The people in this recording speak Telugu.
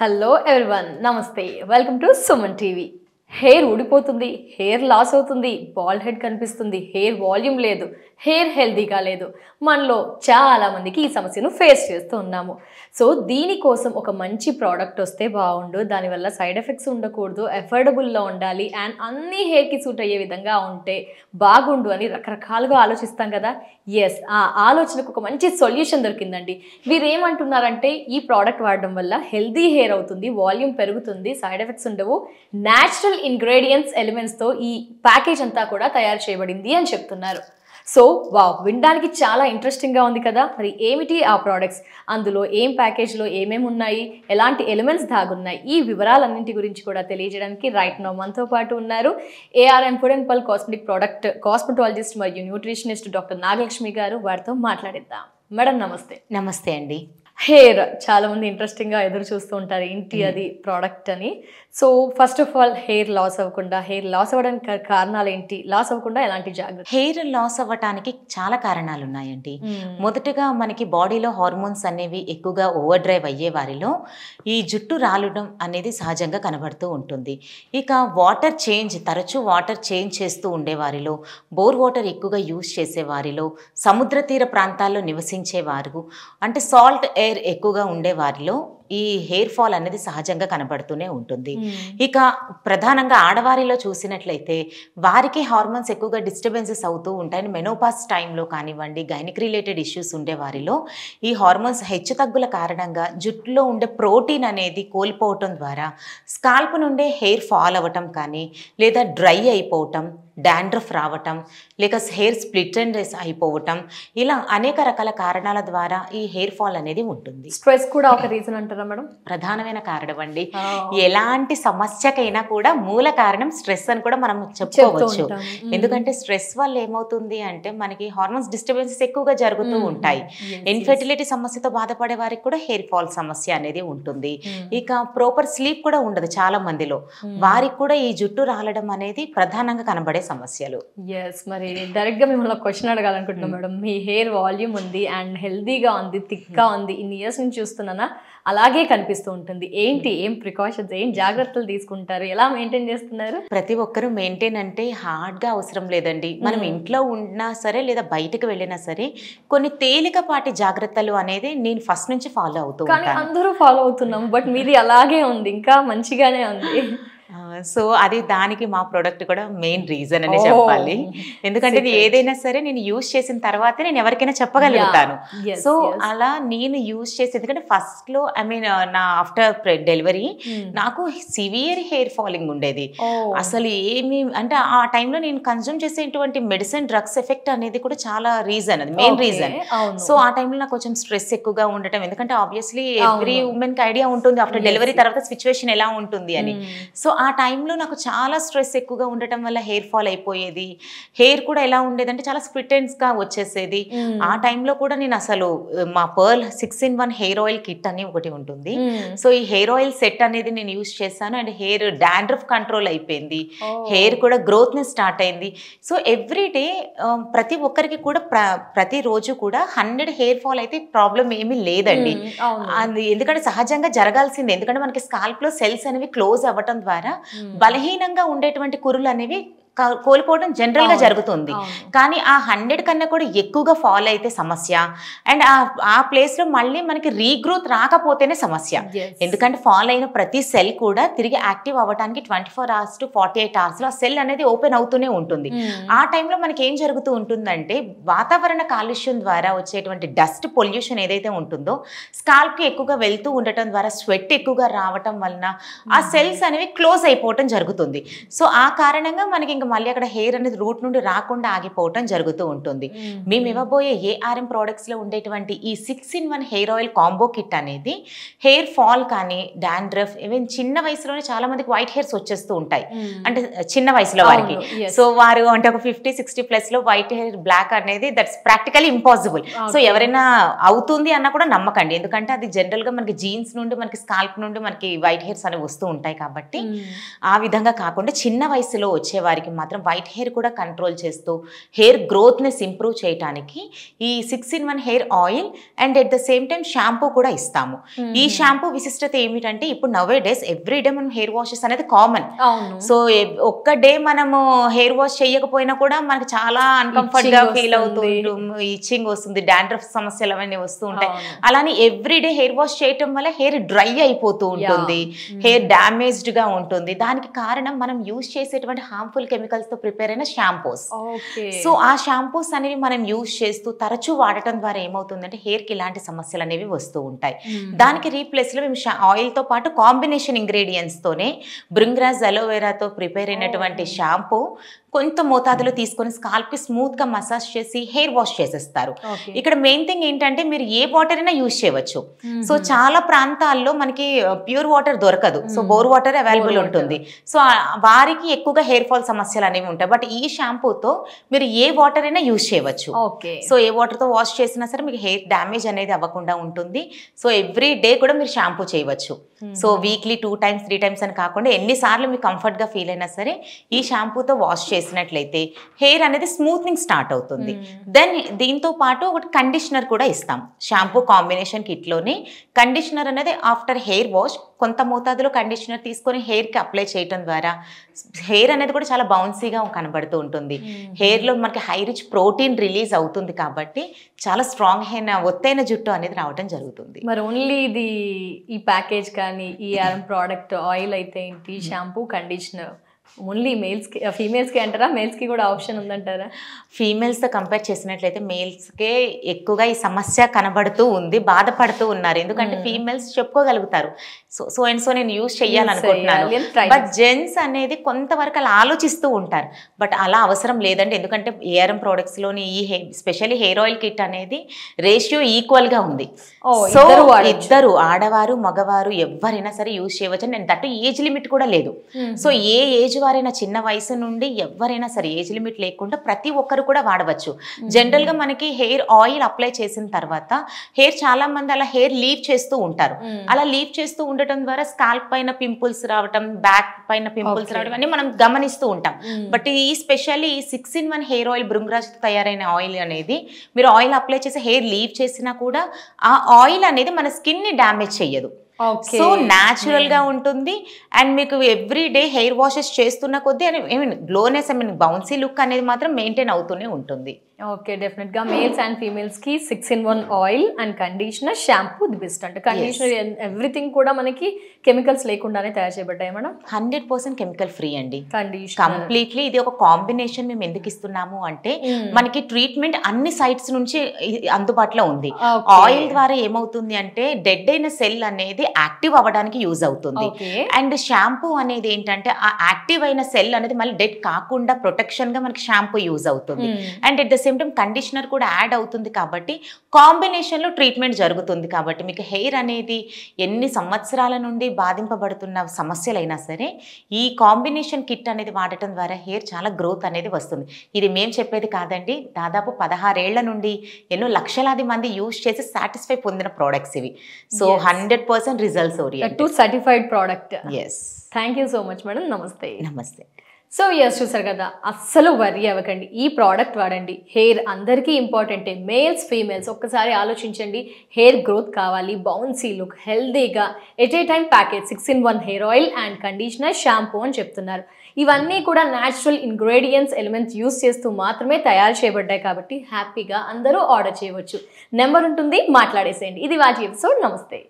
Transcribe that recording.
Hello everyone, Namaste. Welcome to Suman TV. Hair ఊడిపోతుంది హెయిర్ లాస్ అవుతుంది బాల్ హెడ్ కనిపిస్తుంది హెయిర్ వాల్యూమ్ లేదు హెయిర్ హెల్దీగా లేదు మనలో చాలామందికి ఈ సమస్యను ఫేస్ చేస్తూ ఉన్నాము సో దీనికోసం ఒక మంచి ప్రోడక్ట్ వస్తే బాగుండు దానివల్ల సైడ్ ఎఫెక్ట్స్ ఉండకూడదు అఫోర్డబుల్లో ఉండాలి అండ్ అన్ని హెయిర్కి సూట్ అయ్యే విధంగా ఉంటే బాగుండు అని రకరకాలుగా ఆలోచిస్తాం కదా ఎస్ ఆ ఆలోచనకు ఒక మంచి సొల్యూషన్ దొరికిందండి వీరేమంటున్నారంటే ఈ ప్రోడక్ట్ వాడడం వల్ల హెల్దీ హెయిర్ అవుతుంది వాల్యూమ్ పెరుగుతుంది సైడ్ ఎఫెక్ట్స్ ఉండవు న్యాచురల్ స్పెషల్ ఇంగ్రీడియంట్స్ ఎలిమెంట్స్తో ఈ ప్యాకేజ్ అంతా కూడా తయారు చేయబడింది అని చెప్తున్నారు సో వా వినడానికి చాలా ఇంట్రెస్టింగ్ గా ఉంది కదా మరి ఏమిటి ఆ ప్రోడక్ట్స్ అందులో ఏం ప్యాకేజ్లో ఏమేమి ఉన్నాయి ఎలాంటి ఎలిమెంట్స్ దాగున్నాయి ఈ వివరాలన్నింటి గురించి కూడా తెలియజేయడానికి రైట్ నో మనతో పాటు ఉన్నారు ARM food and pearl cosmetic product cosmetologist మరియు న్యూట్రిషనిస్ట్ డాక్టర్ నాగలక్ష్మి గారు వారితో మాట్లాడిద్దాం మేడం నమస్తే నమస్తే అండి హెయిర్ చాలా మంది ఇంట్రెస్టింగ్గా ఎదురు చూస్తూ ఉంటారు ఇంటి అది ప్రోడక్ట్ అని so first of all hair loss అవ్వకుండా హెయిర్ లాస్ అవ్వడానికి కారణాలు ఏంటి లాస్ అవ్వకుండా ఎలాంటి జాగ్రత్త హెయిర్ లాస్ అవ్వటానికి చాలా కారణాలు ఉన్నాయండి hmm. మొదటగా మనకి బాడీలో హార్మోన్స్ అనేవి ఎక్కువగా ఓవర్ డ్రైవ్ అయ్యే వారిలో ఈ జుట్టు రాలడం అనేది సహజంగా కనబడుతూ ఉంటుంది ఇక వాటర్ చేంజ్ తరచూ వాటర్ చేంజ్ చేస్తూ ఉండేవారిలో బోర్ వాటర్ ఎక్కువగా యూజ్ చేసేవారిలో సముద్ర తీర ప్రాంతాల్లో నివసించే వారు అంటే సాల్ట్ ఎయిర్ ఎక్కువగా ఉండేవారిలో ఈ హెయిర్ ఫాల్ అనేది సహజంగా కనబడుతూనే ఉంటుంది ఇక ప్రధానంగా ఆడవారిలో చూసినట్లయితే వారికి హార్మోన్స్ ఎక్కువగా డిస్టర్బెన్సెస్ అవుతూ ఉంటాయని మెనోపాస్ టైంలో కానివ్వండి గైనిక్ రిలేటెడ్ ఇష్యూస్ ఉండే వారిలో ఈ హార్మోన్స్ హెచ్చు తగ్గుల కారణంగా జుట్టులో ఉండే ప్రోటీన్ అనేది కోల్పోవటం ద్వారా స్కాల్ప్ నుండే హెయిర్ ఫాల్ అవ్వటం కానీ లేదా డ్రై అయిపోవటం డాండ్రఫ్ రావటం లేక హెయిర్ స్ప్లిట్ అండ్ రేస్ అయిపోవటం ఇలా అనేక రకాల కారణాల ద్వారా ఈ హెయిర్ ఫాల్ అనేది ఉంటుంది స్ట్రెస్ కూడా ఒక రీజన్ అంటారా మేడం ప్రధానమైన కారణం అండి ఎలాంటి సమస్యకైనా కూడా మూల కారణం స్ట్రెస్ అని కూడా మనం చెప్పుకోవచ్చు ఎందుకంటే స్ట్రెస్ వల్ల ఏమవుతుంది అంటే మనకి హార్మోన్స్ డిస్టర్బెన్సెస్ ఎక్కువగా జరుగుతూ ఉంటాయి ఇన్ఫెర్టిలిటీ సమస్యతో బాధపడే వారికి కూడా హెయిర్ ఫాల్ సమస్య అనేది ఉంటుంది ఇక ప్రాపర్ స్లీప్ కూడా ఉండదు చాలా మందిలో వారికి కూడా ఈ జుట్టు రాలడం అనేది ప్రధానంగా కనబడే సమస్యలు ఎస్ మరి గా మిమ్మల్ని క్వశ్చన్ అడగాలనుకుంటున్నాం hmm. మేడం మీ హెయిర్ వాల్యూమ్ ఉంది అండ్ హెల్దీగా ఉంది థిక్గా hmm. ఉంది ఇన్ని ఇయర్స్ నుంచి చూస్తున్నానా అలాగే కనిపిస్తూ ఉంటుంది ఏంటి hmm. ఏం ప్రికాషన్స్ ఏం జాగ్రత్తలు తీసుకుంటారు ఎలా మెయింటైన్ చేస్తున్నారు ప్రతి ఒక్కరూ మెయింటైన్ అంటే హార్డ్ గా అవసరం లేదండి మనం ఇంట్లో ఉన్నా సరే లేదా బయటకు వెళ్ళినా సరే కొన్ని తేలికపాటి జాగ్రత్తలు అనేది నేను ఫస్ట్ నుంచి ఫాలో అవుతాను అందరూ ఫాలో అవుతున్నాం బట్ మీది అలాగే ఉంది ఇంకా మంచిగానే ఉంది సో అది దానికి మా ప్రోడక్ట్ కూడా మెయిన్ రీజన్ అని చెప్పాలి ఎందుకంటే ఏదైనా సరే నేను యూజ్ చేసిన తర్వాత నేను ఎవరికైనా చెప్పగలుగుతాను సో అలా నేను యూజ్ చేసి ఎందుకంటే ఫస్ట్ లో ఐ మీన్ నా ఆఫ్టర్ డెలివరీ hmm. నాకు సివియర్ హెయిర్ ఫాలింగ్ ఉండేది అసలు ఏమి అంటే ఆ టైంలో నేను కన్జ్యూమ్ చేసేటువంటి మెడిసిన్ డ్రగ్స్ ఎఫెక్ట్ అనేది కూడా చాలా రీజన్ అది మెయిన్ రీజన్ సో ఆ టైంలో నాకు కొంచెం స్ట్రెస్ ఎక్కువగా ఉండటం ఎందుకంటే ఆబ్వియస్లీ ఎవ్రీ ఉమెన్ కి ఐడియా ఉంటుంది ఆఫ్టర్ డెలివరీ తర్వాత సిచ్యువేషన్ ఎలా ఉంటుంది అని hmm. సో ఆ టైం టైంలో నాకు చాలా స్ట్రెస్ ఎక్కువగా ఉండటం వల్ల హెయిర్ ఫాల్ అయిపోయేది హెయిర్ కూడా ఎలా ఉండేదంటే చాలా స్ప్రిటెన్స్గా వచ్చేసేది ఆ టైంలో కూడా నేను అసలు మా pearl six in one hair oil kit అని ఒకటి ఉంటుంది సో ఈ హెయిర్ ఆయిల్ సెట్ అనేది నేను యూజ్ చేశాను అండ్ హెయిర్ డాండ్రఫ్ కంట్రోల్ అయిపోయింది హెయిర్ కూడా గ్రోత్ని స్టార్ట్ అయింది సో ఎవ్రీ డే ప్రతి ఒక్కరికి కూడా ప్రతి ప్రతిరోజు కూడా హండ్రెడ్ హెయిర్ ఫాల్ అయితే ప్రాబ్లం ఏమీ లేదండి అది ఎందుకంటే సహజంగా జరగాల్సింది ఎందుకంటే మనకి స్కాల్ప్లో సెల్స్ అనేవి క్లోజ్ అవ్వటం ద్వారా బలహీనంగా ఉండేటువంటి కురులు అనేవి కోల్పోవడం జనరల్ గా జరుగుతుంది కానీ ఆ హండ్రెడ్ కన్నా కూడా ఎక్కువగా ఫాలో అయితే సమస్య అండ్ ఆ ప్లేస్ లో మళ్ళీ మనకి రీగ్రోత్ రాకపోతేనే సమస్య ఎందుకంటే ఫాలో అయిన ప్రతి సెల్ కూడా తిరిగి యాక్టివ్ అవ్వడానికి twenty four hours to forty eight hours ఆ సెల్ అనేది ఓపెన్ అవుతూనే ఉంటుంది hmm. ఆ టైంలో మనకి ఏం జరుగుతూ ఉంటుందంటే వాతావరణ కాలుష్యం ద్వారా వచ్చేటువంటి డస్ట్ పొల్యూషన్ ఏదైతే ఉంటుందో స్కాల్ప్ కి ఎక్కువగా వెళ్తూ ఉండటం ద్వారా స్వెట్ ఎక్కువగా రావటం వలన ఆ hmm. సెల్స్ అనేవి క్లోజ్ అయిపోవటం జరుగుతుంది సో ఆ కారణంగా మనకి ఇంకా మళ్ళీ అక్కడ హెయిర్ అనేది రూట్ నుండి రాకుండా ఆగిపోవటం జరుగుతూ ఉంటుంది మేము ఇవ్వబోయే ఏఆర్ఎం లో ఉండేటువంటి ఈ six in one hair oil combo kit అనేది హెయిర్ ఫాల్ కానీ డాండ్రఫ్ ఈవెన్ చిన్న వయసులోనే చాలా మందికి వైట్ హెయిర్స్ వచ్చేస్తూ ఉంటాయి అంటే చిన్న వయసులో వారికి సో వారు అంటే ఒక ఫిఫ్టీ సిక్స్టీ ప్లస్ లో వైట్ హెయిర్ బ్లాక్ అనేది దట్స్ ప్రాక్టికలీ ఇంపాసిబుల్ సో ఎవరైనా అవుతుంది అన్న కూడా నమ్మకండి ఎందుకంటే అది జనరల్ గా మనకి జీన్స్ నుండి మనకి స్కాల్ప్ నుండి మనకి వైట్ హెయిర్స్ అనేవి వస్తూ ఉంటాయి కాబట్టి ఆ విధంగా కాకుండా చిన్న వయసులో వచ్చే వారికి మాత్రం వైట్ హెయిర్ కూడా కంట్రోల్ చేస్తూ హెయిర్ గ్రోత్నెస్ ఇంప్రూవ్ చేయడానికి ఈ six in one hair oil and at the same time shampoo కూడా ఇస్తాము ఈ షాంపూ విశిష్టత ఏమిటంటే ఇప్పుడు నవే డేస్ ఎవ్రీ డే మనం హెయిర్ వాషెస్ అనేది కామన్ సో ఒక్క డే మనము హెయిర్ వాష్ చేయకపోయినా కూడా మనకి చాలా అన్కంఫర్ట్ గా ఫీల్ అవుతూ ఇచ్చింగ్ వస్తుంది డాండ్రఫ్ సమస్యలు అవన్నీ వస్తూ ఉంటాయి అలానే ఎవ్రీ డే హెయిర్ వాష్ చేయటం వల్ల హెయిర్ డ్రై అయిపోతూ ఉంటుంది హెయిర్ డామేజ్డ్ గా ఉంటుంది దానికి కారణం మనం యూజ్ చేసేటువంటి హార్మ్ఫుల్ కెమికల్ కెమికల్స్ తో ప్రిపేర్ అయిన షాంపూస్ సో ఆ షాంపూస్ అనేవి మనం యూజ్ చేస్తూ తరచూ వాడటం ద్వారా ఏమవుతుందంటే హెయిర్ కి ఇలాంటి సమస్యలు అనేవి వస్తూ ఉంటాయి దానికి రీప్లేస్ లో మేము ఆయిల్ తో పాటు కాంబినేషన్ ఇంగ్రీడియంట్స్ తోనే బృంగ్రాజ్ అలోవేరాతో ప్రిపేర్ అయినటువంటి షాంపూ కొంత మోతాదులో తీసుకొని స్కాల్ప్ స్మూత్ గా మసాజ్ చేసి హెయిర్ వాష్ చేసేస్తారు ఇక్కడ మెయిన్ థింగ్ ఏంటంటే మీరు ఏ వాటర్ అయినా యూజ్ చేయవచ్చు సో చాలా ప్రాంతాల్లో మనకి ప్యూర్ వాటర్ దొరకదు సో బోర్ వాటర్ అవైలబుల్ ఉంటుంది సో వారికి ఎక్కువగా హెయిర్ ఫాల్ సమస్యలు అనేవి ఉంటాయి బట్ ఈ షాంపూతో మీరు ఏ వాటర్ అయినా యూజ్ చేయవచ్చు సో ఏ వాటర్ తో వాష్ చేసినా సరే మీకు హెయిర్ డ్యామేజ్ అనేది అవ్వకుండా ఉంటుంది సో ఎవ్రీ డే కూడా మీరు షాంపూ చేయవచ్చు so weekly two times three times అని కాకుండా ఎన్నిసార్లు మీకు కంఫర్ట్గా ఫీల్ అయినా సరే ఈ షాంపూతో వాష్ చేసినట్లయితే హెయిర్ అనేది స్మూత్నింగ్ స్టార్ట్ అవుతుంది దెన్ hmm. దీంతో పాటు ఒకటి కండిషనర్ కూడా ఇస్తాం షాంపూ కాంబినేషన్ కిట్లోనే కండిషనర్ అనేది ఆఫ్టర్ హెయిర్ వాష్ కొంత మోతాదులో కండిషనర్ తీసుకొని హెయిర్కి అప్లై చేయటం ద్వారా హెయిర్ అనేది కూడా చాలా బౌన్సీగా కనబడుతూ ఉంటుంది హెయిర్లో మనకి హై రిచ్ ప్రోటీన్ రిలీజ్ అవుతుంది కాబట్టి చాలా స్ట్రాంగ్ అయిన ఒత్తైన జుట్టు అనేది రావడం జరుగుతుంది మరి ఓన్లీ ఇది ఈ ప్యాకేజ్ కానీ ఈ ప్రోడక్ట్ ఆయిల్ అయితే ఏంటి షాంపూ కండిషనర్ ఓన్లీ మేల్స్కి ఫీమేల్స్కి అంటారా మేల్స్కి కూడా ఆప్షన్ ఉందంటారా ఫీమేల్స్తో కంపేర్ చేసినట్లయితే మేల్స్కే ఎక్కువగా ఈ సమస్య కనబడుతూ ఉంది బాధపడుతూ ఉన్నారు ఎందుకంటే ఫీమేల్స్ hmm. చెప్పుకోగలుగుతారు సో సో అండ్ సో నేను యూజ్ చేయాలనుకుంటున్నాను బట్ జెంట్స్ అనేది కొంతవరకు అలా ఆలోచిస్తూ ఉంటారు బట్ అలా అవసరం లేదండి ఎందుకంటే ఏఆర్ఎం ప్రోడక్ట్స్లోని ఈ హె స్పెషల్లీ హెయిర్ ఆయిల్ కిట్ అనేది రేషియో ఈక్వల్గా ఉంది సో oh, ఇద్దరు ఆడవారు మగవారు ఎవరైనా సరే యూజ్ చేయవచ్చు నేను దట్ ఏజ్ లిమిట్ కూడా లేదు సో hmm. ఏ ఏజ్ వారైనా చిన్న వయసు నుండి ఎవరైనా సరే ఏజ్ లిమిట్ లేకుండా ప్రతి ఒక్కరు కూడా వాడవచ్చు జనరల్గా మనకి హెయిర్ ఆయిల్ అప్లై చేసిన తర్వాత హెయిర్ చాలా మంది అలా హెయిర్ లీవ్ చేస్తూ ఉంటారు అలా లీవ్ చేస్తూ ఉండటం ద్వారా స్కాల్ప్ పైన పింపుల్స్ రావటం బ్యాక్ పైన పింపుల్స్ రావడం అని మనం గమనిస్తూ ఉంటాం బట్ ఈ స్పెషల్లీ ఈ six in one hair oil bhringraj తయారైన ఆయిల్ అనేది మీరు ఆయిల్ అప్లై చేసి హెయిర్ లీవ్ చేసినా కూడా ఆ ఆయిల్ అనేది మన స్కిన్ ని డామేజ్ చేయదు సో న్యాచురల్ గా ఉంటుంది అండ్ మీకు ఎవ్రీ డే హెయిర్ వాషెస్ చేస్తున్న కొద్దీ I mean glowness I mean bouncy look అనేది మాత్రం మెయింటైన్ అవుతూనే ఉంటుంది ఓకే డెఫినెట్ గా మేల్స్ అండ్ ఫీమేల్స్ కి six in one oil and conditioner shampoo the best అంటే కండిషనర్ ఎవ్రీథింగ్ కూడా మనకి కెమికల్స్ లేకుండానే తయారు చేయబడ్డాయి madam hundred percent chemical free అండి కంప్లీట్లీ ఇది ఒక కాంబినేషన్ మేము ఎందుకు ఇస్తున్నాము అంటే hmm. మనకి ట్రీట్మెంట్ అన్ని సైట్స్ నుంచి అందుబాటులో ఉంది ఆయిల్ ద్వారా ఏమవుతుంది అంటే డెడ్ అయిన సెల్ అనేది యాక్టివ్ అవ్వడానికి యూజ్ అవుతుంది అండ్ షాంపూ అనేది ఏంటంటే ఆ యాక్టివ్ అయిన సెల్ అనేది మళ్ళీ డెడ్ కాకుండా ప్రొటెక్షన్ గా మనకి షాంపూ యూజ్ అవుతుంది and at the same time conditioner కూడా యాడ్ అవుతుంది కాబట్టి కాంబినేషన్లో ట్రీట్మెంట్ జరుగుతుంది కాబట్టి మీకు హెయిర్ అనేది ఎన్ని సంవత్సరాల నుండి బాధింపబడుతున్న సమస్యలైనా సరే ఈ కాంబినేషన్ కిట్ అనేది వాడటం ద్వారా హెయిర్ చాలా గ్రోత్ అనేది వస్తుంది ఇది మేము చెప్పేది కాదండి దాదాపు పదహారేళ్ల నుండి ఎన్నో లక్షలాది మంది యూజ్ చేసి సాటిస్ఫై పొందిన ప్రోడక్ట్స్ ఇవి so hundred percent results too certified product yes thank you so much madam నమస్తే నమస్తే సో ఇయర్స్ చూసారు కదా అస్సలు వరి అవ్వకండి ఈ ప్రోడక్ట్ వాడండి హెయిర్ అందరికీ ఇంపార్టెంటే మేల్స్ ఫీమేల్స్ ఒక్కసారి ఆలోచించండి హెయిర్ గ్రోత్ కావాలి బౌన్సీ లుక్ హెల్దీగా at a time package six in one hair oil and conditioner shampoo అని చెప్తున్నారు ఇవన్నీ కూడా న్యాచురల్ ఇంగ్రీడియంట్స్ ఎలిమెంట్స్ యూస్ చేస్తూ మాత్రమే తయారు చేయబడ్డాయి కాబట్టి హ్యాపీగా అందరూ ఆర్డర్ చేయవచ్చు నెంబర్ ఉంటుంది మాట్లాడేసేయండి ఇది వాటి ఎపిసోడ్ నమస్తే